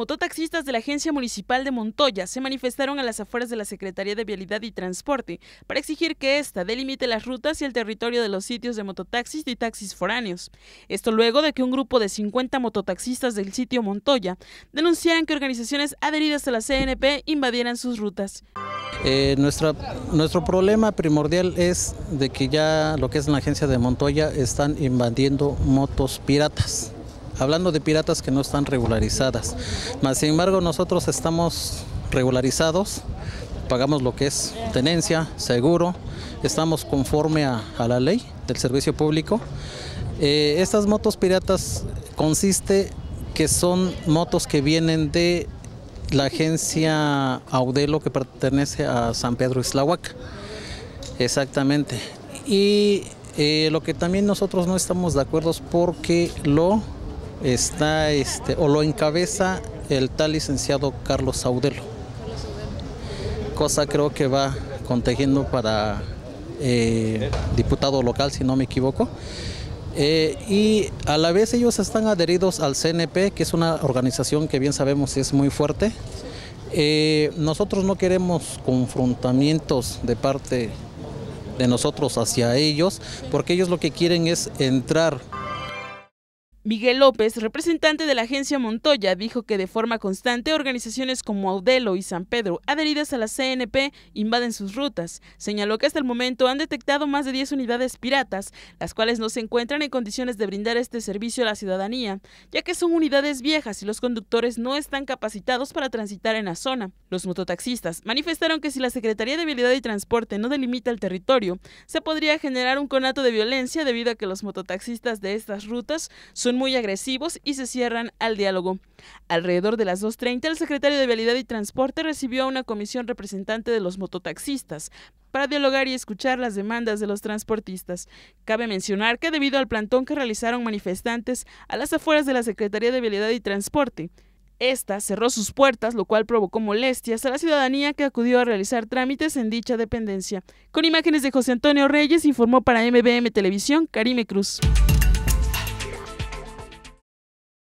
Mototaxistas de la Agencia Municipal de Montoya se manifestaron a las afueras de la Secretaría de Vialidad y Transporte para exigir que ésta delimite las rutas y el territorio de los sitios de mototaxis y taxis foráneos. Esto luego de que un grupo de 50 mototaxistas del sitio Montoya denunciaran que organizaciones adheridas a la CNP invadieran sus rutas. Eh, nuestro problema primordial es de que ya lo que es la agencia de Montoya están invadiendo motos piratas hablando de piratas que no están regularizadas. Mas, sin embargo, nosotros estamos regularizados, pagamos lo que es tenencia, seguro, estamos conforme a, la ley del servicio público. Eh, estas motos piratas consiste que son motos que vienen de la agencia Audelo que pertenece a San Pedro Islahuac. Exactamente. Y eh, lo que también nosotros no estamos de acuerdo es porque lo está este, o lo encabeza el tal licenciado Carlos Saudelo. Cosa creo que va conteniendo para eh, diputado local, si no me equivoco. Eh, y a la vez ellos están adheridos al CNP, que es una organización que bien sabemos es muy fuerte. Eh, nosotros no queremos confrontamientos de parte de nosotros hacia ellos, porque ellos lo que quieren es entrar Miguel López, representante de la agencia Montoya, dijo que de forma constante organizaciones como Audelo y San Pedro, adheridas a la CNP, invaden sus rutas. Señaló que hasta el momento han detectado más de 10 unidades piratas, las cuales no se encuentran en condiciones de brindar este servicio a la ciudadanía, ya que son unidades viejas y los conductores no están capacitados para transitar en la zona. Los mototaxistas manifestaron que si la Secretaría de Vialidad y Transporte no delimita el territorio, se podría generar un conato de violencia debido a que los mototaxistas de estas rutas son muy agresivos y se cierran al diálogo. Alrededor de las 2.30, el secretario de Vialidad y Transporte recibió a una comisión representante de los mototaxistas para dialogar y escuchar las demandas de los transportistas. Cabe mencionar que debido al plantón que realizaron manifestantes a las afueras de la Secretaría de Vialidad y Transporte, esta cerró sus puertas, lo cual provocó molestias a la ciudadanía que acudió a realizar trámites en dicha dependencia. Con imágenes de José Antonio Reyes, informó para MBM Televisión Karime Cruz.